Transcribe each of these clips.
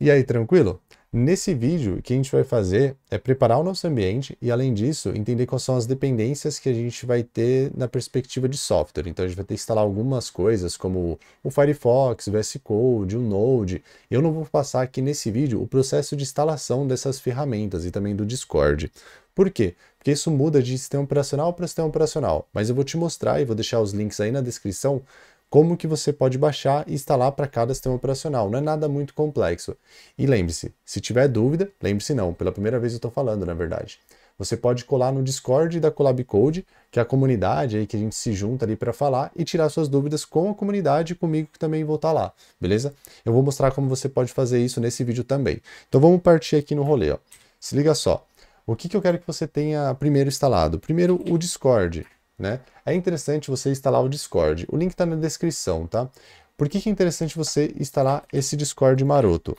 E aí, tranquilo? Nesse vídeo, o que a gente vai fazer é preparar o nosso ambiente e, além disso, entender quais são as dependências que a gente vai ter na perspectiva de software. Então, a gente vai ter que instalar algumas coisas como o Firefox, o VS Code, o Node. Eu não vou passar aqui nesse vídeo o processo de instalação dessas ferramentas e também do Discord. Por quê? Porque isso muda de sistema operacional para sistema operacional. Mas eu vou te mostrar e vou deixar os links aí na descrição como que você pode baixar e instalar para cada sistema operacional. Não é nada muito complexo. E lembre-se, se tiver dúvida, lembre-se não, pela primeira vez eu estou falando, na verdade. Você pode colar no Discord da Collab Code, que é a comunidade aí que a gente se junta ali para falar e tirar suas dúvidas com a comunidade e comigo que também vou estar tá lá, beleza? Eu vou mostrar como você pode fazer isso nesse vídeo também. Então vamos partir aqui no rolê, ó. Se liga só. O que, que eu quero que você tenha primeiro instalado? Primeiro o Discord né? É interessante você instalar o Discord. O link está na descrição, tá? Por que, que é interessante você instalar esse Discord maroto?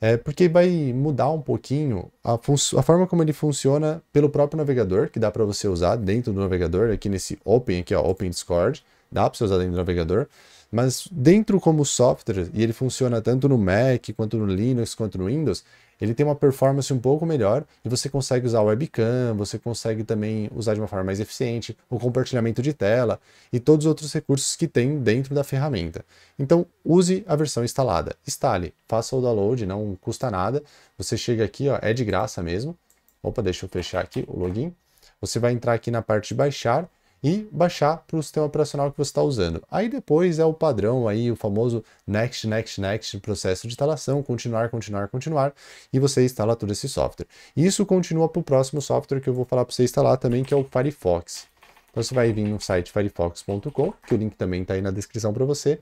É porque vai mudar um pouquinho a, a, forma como ele funciona pelo próprio navegador, que dá para você usar dentro do navegador, aqui nesse Open, aqui ó, Open Discord, dá para você usar dentro do navegador, mas dentro como software, e ele funciona tanto no Mac, quanto no Linux, quanto no Windows, ele tem uma performance um pouco melhor e você consegue usar webcam, você consegue também usar de uma forma mais eficiente o compartilhamento de tela e todos os outros recursos que tem dentro da ferramenta. Então, use a versão instalada. Instale, faça o download, não custa nada. Você chega aqui, ó, é de graça mesmo. Opa, deixa eu fechar aqui o login. Você vai entrar aqui na parte de baixar e baixar para o sistema operacional que você está usando. Aí depois é o padrão aí, o famoso next, next, next, processo de instalação, continuar, continuar, continuar, e você instala todo esse software. Isso continua para o próximo software que eu vou falar para você instalar também, que é o Firefox. Então você vai vir no site firefox.com, que o link também está aí na descrição para você.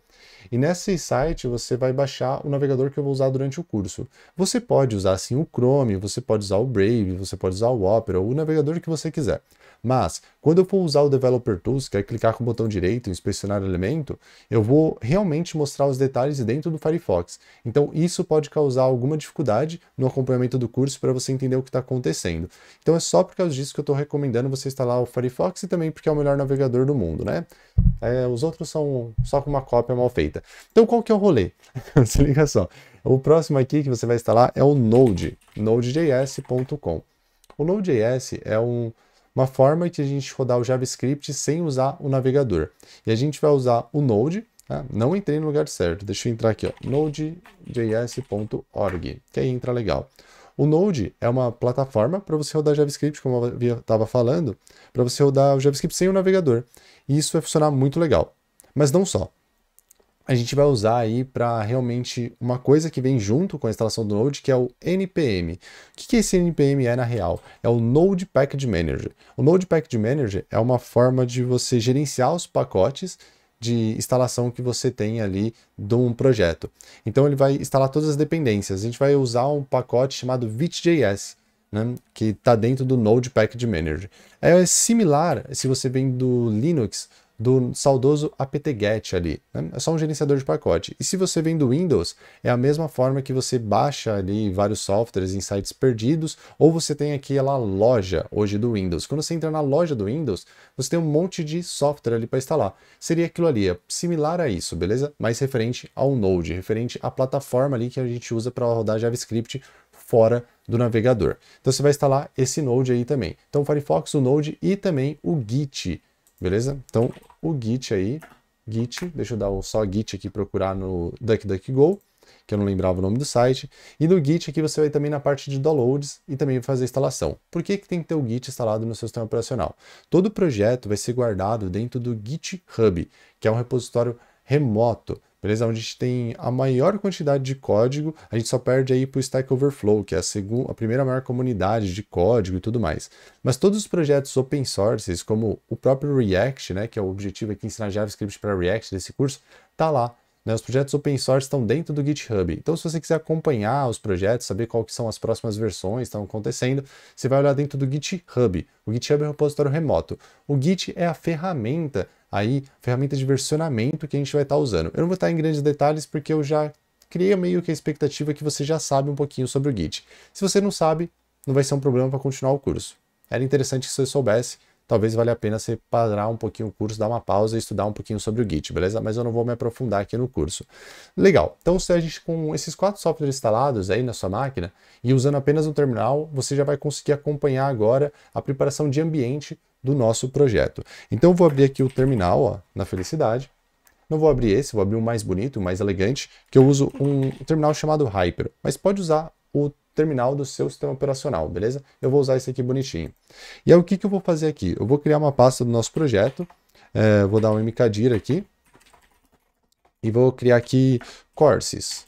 E nesse site você vai baixar o navegador que eu vou usar durante o curso. Você pode usar assim o Chrome, você pode usar o Brave, você pode usar o Opera, o navegador que você quiser. Mas, quando eu for usar o Developer Tools, que é clicar com o botão direito, inspecionar elemento, eu vou realmente mostrar os detalhes dentro do Firefox. Então, isso pode causar alguma dificuldade no acompanhamento do curso para você entender o que está acontecendo. Então, é só por causa disso que eu estou recomendando você instalar o Firefox e também porque é o melhor navegador do mundo, né? É, os outros são só com uma cópia mal feita. Então, qual que é o rolê? Se liga só. O próximo aqui que você vai instalar é o Node, nodejs.com. O Node.js é um uma forma de a gente rodar o JavaScript sem usar o navegador. E a gente vai usar o Node, né? não entrei no lugar certo, deixa eu entrar aqui, node.js.org, que aí entra legal. O Node é uma plataforma para você rodar JavaScript, como eu estava falando, para você rodar o JavaScript sem o navegador. E isso vai funcionar muito legal. Mas não só a gente vai usar aí para realmente uma coisa que vem junto com a instalação do Node, que é o NPM. O que, que esse NPM é na real? É o Node Package Manager. O Node Package Manager é uma forma de você gerenciar os pacotes de instalação que você tem ali de um projeto. Então ele vai instalar todas as dependências. A gente vai usar um pacote chamado VitJS. Né, que está dentro do Node Package Manager. É similar, se você vem do Linux, do saudoso apt-get ali. Né? É só um gerenciador de pacote. E se você vem do Windows, é a mesma forma que você baixa ali vários softwares em sites perdidos, ou você tem aqui a loja hoje do Windows. Quando você entra na loja do Windows, você tem um monte de software ali para instalar. Seria aquilo ali, é similar a isso, beleza? Mas referente ao Node, referente à plataforma ali que a gente usa para rodar JavaScript fora do navegador. Então você vai instalar esse Node aí também. Então o Firefox, o Node e também o Git Beleza? Então, o git aí, git, deixa eu dar um só git aqui procurar no DuckDuckGo, que eu não lembrava o nome do site. E no git aqui você vai também na parte de downloads e também fazer a instalação. Por que, que tem que ter o git instalado no seu sistema operacional? Todo projeto vai ser guardado dentro do GitHub, que é um repositório remoto beleza? Onde a gente tem a maior quantidade de código, a gente só perde aí para o Stack Overflow, que é a, segunda, a primeira maior comunidade de código e tudo mais. Mas todos os projetos open sources, como o próprio React, né, que é o objetivo aqui ensinar JavaScript para React desse curso, tá lá. Né? Os projetos open source estão dentro do GitHub. Então, se você quiser acompanhar os projetos, saber quais são as próximas versões que estão acontecendo, você vai olhar dentro do GitHub. O GitHub é um repositório remoto. O Git é a ferramenta aí ferramentas de versionamento que a gente vai estar tá usando. Eu não vou estar tá em grandes detalhes porque eu já criei meio que a expectativa que você já sabe um pouquinho sobre o Git. Se você não sabe, não vai ser um problema para continuar o curso. Era interessante que você soubesse, talvez valha a pena você parar um pouquinho o curso, dar uma pausa e estudar um pouquinho sobre o Git, beleza? Mas eu não vou me aprofundar aqui no curso. Legal, então se a gente com esses quatro softwares instalados aí na sua máquina e usando apenas um terminal, você já vai conseguir acompanhar agora a preparação de ambiente do nosso projeto. Então eu vou abrir aqui o terminal ó, na felicidade. Não vou abrir esse, vou abrir um mais bonito, mais elegante, que eu uso um terminal chamado Hyper. Mas pode usar o terminal do seu sistema operacional, beleza? Eu vou usar esse aqui bonitinho. E aí o que, que eu vou fazer aqui? Eu vou criar uma pasta do nosso projeto, é, vou dar um mkdir aqui, e vou criar aqui courses.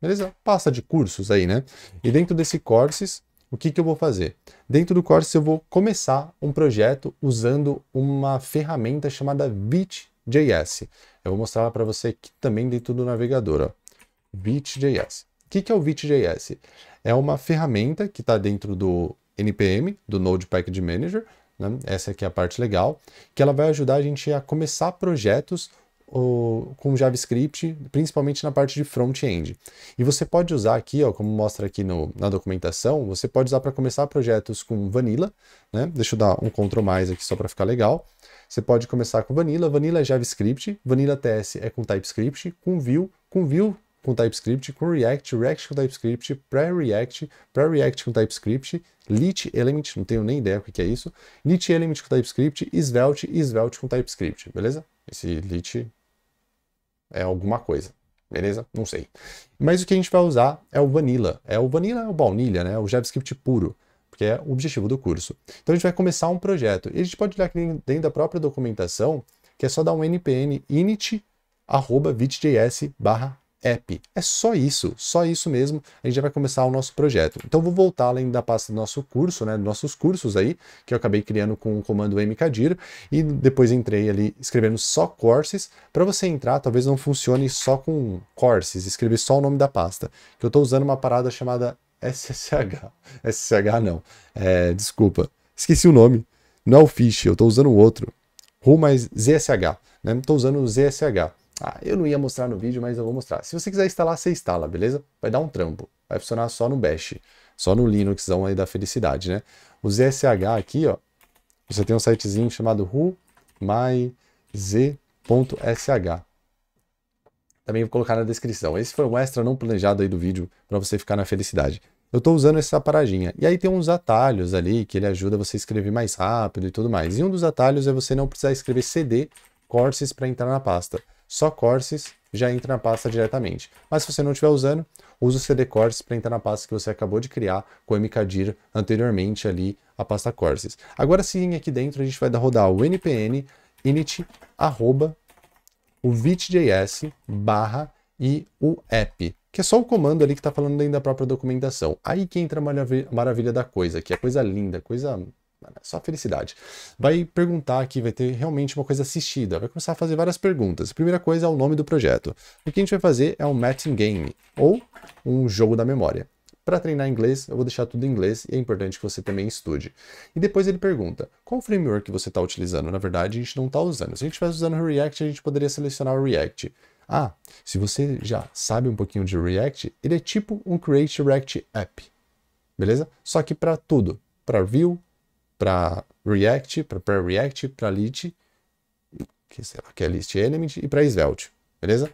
Beleza? Pasta de cursos aí, né? E dentro desse courses, o que, que eu vou fazer? Dentro do Corsa eu vou começar um projeto usando uma ferramenta chamada Vit.js. Eu vou mostrar para você aqui também dentro do navegador. Vit.js. O que, que é o Vit.js? É uma ferramenta que está dentro do NPM, do Node Package Manager. Né? Essa aqui é a parte legal, que ela vai ajudar a gente a começar projetos o, com JavaScript, principalmente na parte de front-end. E você pode usar aqui, ó, como mostra aqui no, na documentação, você pode usar para começar projetos com Vanilla, né? Deixa eu dar um Ctrl mais aqui só para ficar legal. Você pode começar com Vanilla, Vanilla é JavaScript, Vanilla TS é com TypeScript, com Vue, com Vue com TypeScript, com React, React com TypeScript, pré-React, pré-React com TypeScript, Lit Element, não tenho nem ideia o que é isso, Lit Element com TypeScript, Svelte, Svelte com TypeScript, beleza? Esse Lit é alguma coisa. Beleza? Não sei. Mas o que a gente vai usar é o Vanilla. É o Vanilla, é o baunilha, né? O JavaScript puro, porque é o objetivo do curso. Então a gente vai começar um projeto. E a gente pode olhar aqui dentro da própria documentação, que é só dar um npm init arroba vit.js barra app. É só isso, só isso mesmo. A gente já vai começar o nosso projeto. Então vou voltar além da pasta do nosso curso, né, nossos cursos aí, que eu acabei criando com o comando mkdir e depois entrei ali escrevendo só courses. Para você entrar, talvez não funcione só com courses, escrever só o nome da pasta, que eu estou usando uma parada chamada SSH. SSH não. É, desculpa. Esqueci o nome. Não é o Fish, eu estou usando o outro. Ru mais ZSH. Né? Estou usando o ZSH. Ah, eu não ia mostrar no vídeo, mas eu vou mostrar. Se você quiser instalar, você instala, beleza? Vai dar um trampo. Vai funcionar só no Bash. Só no Linux aí da felicidade, né? O ZSH aqui, ó. Você tem um sitezinho chamado whomyz.sh. Também vou colocar na descrição. Esse foi um extra não planejado aí do vídeo para você ficar na felicidade. Eu estou usando essa paradinha. E aí tem uns atalhos ali que ele ajuda você a escrever mais rápido e tudo mais. E um dos atalhos é você não precisar escrever CD courses para entrar na pasta só Courses já entra na pasta diretamente. Mas se você não estiver usando, usa o CD Courses para entrar na pasta que você acabou de criar com o MKDIR anteriormente ali, a pasta Courses. Agora sim, aqui dentro a gente vai rodar o npn init arroba o vit.js barra e o app, que é só o comando ali que está falando dentro da própria documentação. Aí que entra a maravilha da coisa, que é coisa linda, coisa é só felicidade. Vai perguntar aqui, vai ter realmente uma coisa assistida. Vai começar a fazer várias perguntas. A primeira coisa é o nome do projeto. O que a gente vai fazer é um matching game, ou um jogo da memória. Para treinar inglês, eu vou deixar tudo em inglês e é importante que você também estude. E depois ele pergunta, qual framework que você está utilizando? Na verdade, a gente não está usando. Se a gente estivesse usando o React, a gente poderia selecionar o React. Ah, se você já sabe um pouquinho de React, ele é tipo um Create React App, beleza? Só que para tudo, para Vue, para React, para Pre-React, para Lit, que sei lá, que é List Element, e para Svelte, beleza?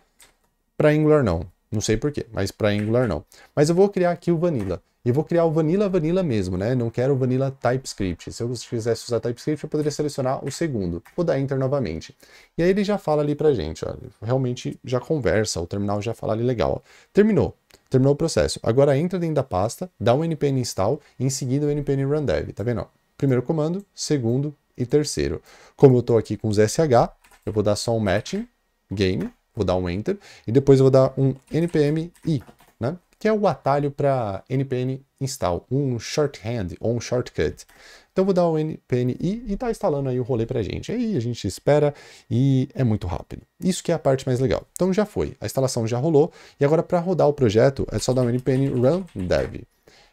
Para Angular não, não sei porquê, mas para Angular não. Mas eu vou criar aqui o Vanilla. E vou criar o Vanilla Vanilla mesmo, né? Não quero o Vanilla TypeScript. Se eu quisesse usar TypeScript, eu poderia selecionar o segundo. Vou dar Enter novamente. E aí ele já fala ali pra gente, ó. Realmente já conversa, o terminal já fala ali legal, ó. Terminou. Terminou o processo. Agora entra dentro da pasta, dá um npm install e em seguida o npm run dev, tá vendo? primeiro comando, segundo e terceiro. Como eu estou aqui com os SH, eu vou dar só um matching game, vou dar um enter, e depois eu vou dar um npm i, né? que é o atalho para npm install, um shorthand ou um shortcut. Então vou dar o npm i e tá instalando aí o rolê a gente. Aí a gente espera e é muito rápido. Isso que é a parte mais legal. Então já foi, a instalação já rolou e agora para rodar o projeto é só dar um npm run dev.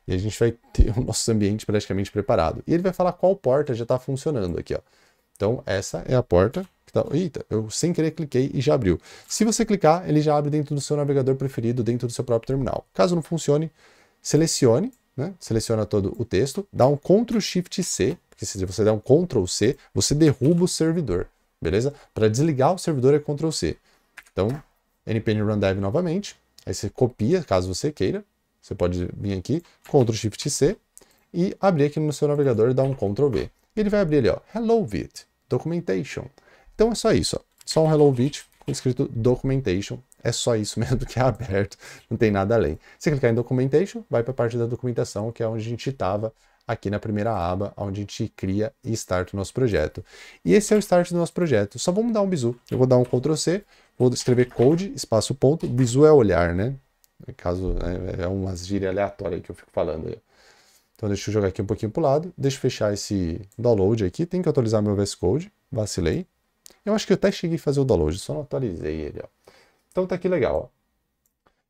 E a gente vai ter o nosso ambiente praticamente preparado. E ele vai falar qual porta já está funcionando aqui, ó. Então, essa é a porta que tá... Eita, eu sem querer cliquei e já abriu. Se você clicar, ele já abre dentro do seu navegador preferido, dentro do seu próprio terminal. Caso não funcione, selecione, né? Seleciona todo o texto, dá um Ctrl Shift C, porque se você der um Ctrl C, você derruba o servidor, beleza? Para desligar o servidor é Ctrl C. Então, npm dev novamente, aí você copia, caso você queira, você pode vir aqui, Ctrl Shift C, e abrir aqui no seu navegador e dar um Ctrl V. ele vai abrir ali, ó, Hello Vit, Documentation. Então é só isso, ó. só um Hello Vit com escrito Documentation. É só isso mesmo que é aberto, não tem nada além. Se clicar em Documentation, vai para a parte da documentação, que é onde a gente estava aqui na primeira aba, onde a gente cria e start o nosso projeto. E esse é o start do nosso projeto. Só vamos dar um bizu. Eu vou dar um Ctrl C, vou escrever code, espaço ponto, bizu é olhar, né? Caso é, é uma gíria aleatória que eu fico falando Então deixa eu jogar aqui um pouquinho para o lado, deixa eu fechar esse download aqui, tem que atualizar meu VS Code, vacilei. Eu acho que eu até cheguei a fazer o download, só não atualizei ele. Ó. Então tá aqui legal. Ó.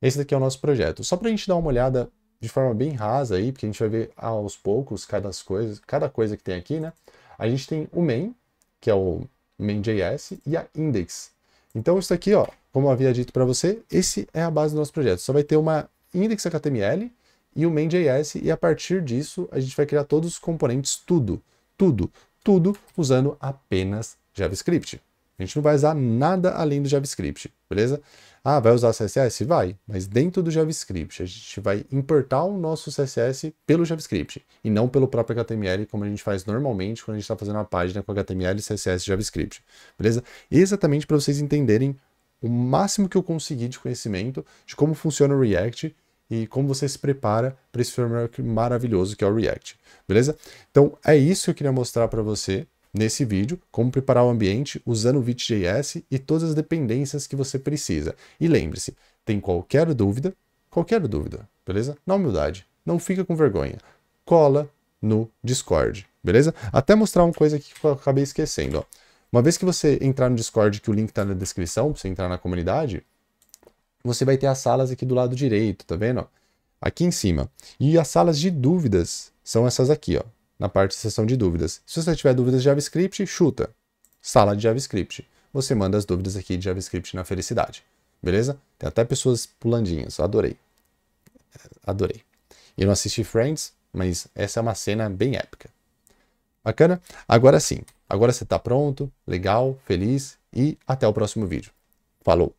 Esse daqui é o nosso projeto. Só para a gente dar uma olhada de forma bem rasa aí, porque a gente vai ver aos poucos cada coisa, cada coisa que tem aqui, né? A gente tem o main, que é o main.js, e a index. Então isso aqui, ó, como eu havia dito para você, esse é a base do nosso projeto. Só vai ter uma index.html e o main.js e a partir disso a gente vai criar todos os componentes, tudo, tudo, tudo usando apenas JavaScript. A gente não vai usar nada além do JavaScript, beleza? Ah, vai usar CSS? Vai, mas dentro do JavaScript. A gente vai importar o nosso CSS pelo JavaScript e não pelo próprio HTML, como a gente faz normalmente quando a gente está fazendo uma página com HTML, CSS e JavaScript, beleza? Exatamente para vocês entenderem o máximo que eu consegui de conhecimento de como funciona o React e como você se prepara para esse framework maravilhoso que é o React, beleza? Então é isso que eu queria mostrar para você nesse vídeo, como preparar o ambiente usando o VitJS e todas as dependências que você precisa. E lembre-se, tem qualquer dúvida, qualquer dúvida, beleza? Na humildade, não fica com vergonha. Cola no Discord, beleza? Até mostrar uma coisa que eu acabei esquecendo, ó. Uma vez que você entrar no Discord, que o link está na descrição, você entrar na comunidade, você vai ter as salas aqui do lado direito, tá vendo? Aqui em cima. E as salas de dúvidas são essas aqui, ó, na parte de sessão de dúvidas. Se você tiver dúvidas de JavaScript, chuta. Sala de JavaScript. Você manda as dúvidas aqui de JavaScript na felicidade. Beleza? Tem até pessoas pulandinhas. Adorei. Adorei. Eu não assisti Friends, mas essa é uma cena bem épica. Bacana? Agora sim. Agora você está pronto, legal, feliz e até o próximo vídeo. Falou!